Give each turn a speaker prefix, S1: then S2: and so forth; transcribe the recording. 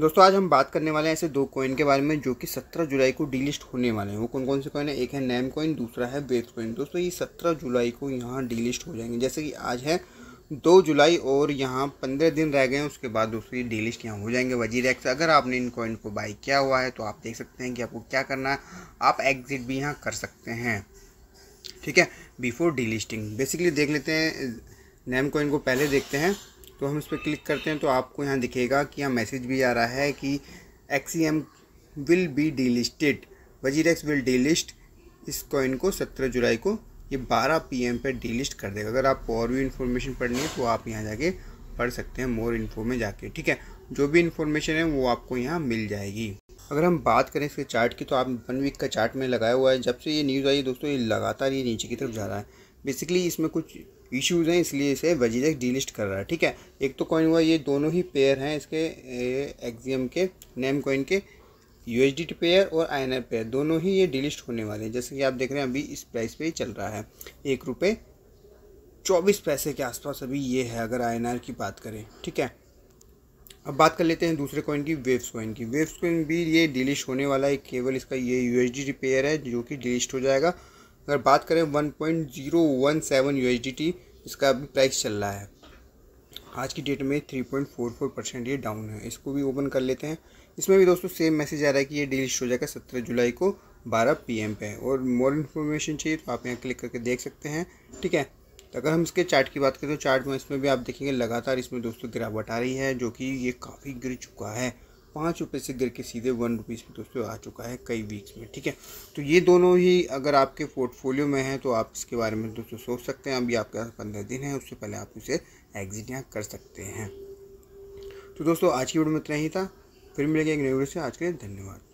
S1: दोस्तों आज हम बात करने वाले हैं ऐसे दो कॉइन के बारे में जो कि 17 जुलाई को डीलिस्ट होने वाले हैं वो कौन कौन से कॉइन है एक है नैम कॉइन दूसरा है बेस कॉइन दोस्तों ये 17 जुलाई को यहाँ डीलिस्ट हो जाएंगे जैसे कि आज है दो जुलाई और यहाँ पंद्रह दिन रह गए हैं उसके बाद दोस्तों ये डीलिस्ट यहाँ हो जाएंगे वजीर एक्स अगर आपने इन कॉइन को बाई किया हुआ है तो आप देख सकते हैं कि आपको क्या करना है आप एग्जिट भी यहाँ कर सकते हैं ठीक है बिफोर डीलिस्टिंग बेसिकली देख लेते हैं नैम कॉइन को पहले देखते हैं तो हम इस पर क्लिक करते हैं तो आपको यहाँ दिखेगा कि यहाँ मैसेज भी आ रहा है कि XEM will be delisted WazirX will delist इस कॉइन को सत्रह जुलाई को ये बारह पी एम पर डीलिस्ट कर देगा अगर आपको और भी इन्फॉर्मेशन पढ़नी है तो आप यहाँ जाके पढ़ सकते हैं मोर इन्फो में जाके ठीक है जो भी इन्फॉर्मेशन है वो आपको यहाँ मिल जाएगी अगर हम बात करें इसके चार्ट की तो आप वन वीक का चार्ट में लगाया हुआ है जब से ये न्यूज़ आई है दोस्तों ये लगातार ये नीचे की तरफ जा रहा है बेसिकली इसमें कुछ इश्यूज़ हैं इसलिए इसे वजीरेक डीलिस्ट कर रहा है ठीक है एक तो कॉइन हुआ ये दोनों ही पेयर हैं इसके एक्जियम के नेम कॉइन के यू एच पेयर और आई पेयर दोनों ही ये डिलिस्ट होने वाले हैं जैसे कि आप देख रहे हैं अभी इस प्राइस पे ही चल रहा है एक रुपये चौबीस पैसे के आसपास अभी ये है अगर आई की बात करें ठीक है अब बात कर लेते हैं दूसरे कॉइन की वेव्स कॉइन की वेव्स कॉइन भी ये डिलिस्ट होने वाला है केवल इसका ये यू पेयर है जो कि डिलिस्ट हो जाएगा अगर बात करें one point zero one seven U H D T इसका अभी प्राइस चल रहा है आज की डेट में three point four four percent ये डाउन है इसको भी ओपन कर लेते हैं इसमें भी दोस्तों सेम मैसेज आ रहा है कि ये डिलीट हो जाएगा सत्रह जुलाई को बारह पी एम पे और मोर इन्फॉर्मेशन चाहिए तो आप यहाँ क्लिक करके देख सकते हैं ठीक है तो अगर हम इसके चार्ट की बात करें तो चार्ट में इसमें भी आप देखेंगे लगातार इसमें दोस्तों गिरावट आ रही है जो कि ये काफ़ी गिर चुका है पाँच रुपये से गिर के सीधे वन रुपीज़ में दोस्तों आ चुका है कई वीक्स में ठीक है तो ये दोनों ही अगर आपके पोर्टफोलियो में है तो आप इसके बारे में दोस्तों सोच सकते हैं अभी आपके पास पंद्रह दिन है उससे पहले आप उसे एग्जिट यहाँ कर सकते हैं तो दोस्तों आज की वीडियो में इतना ही था फिर मिलेंगे एक नई वीडियो से आज के लिए धन्यवाद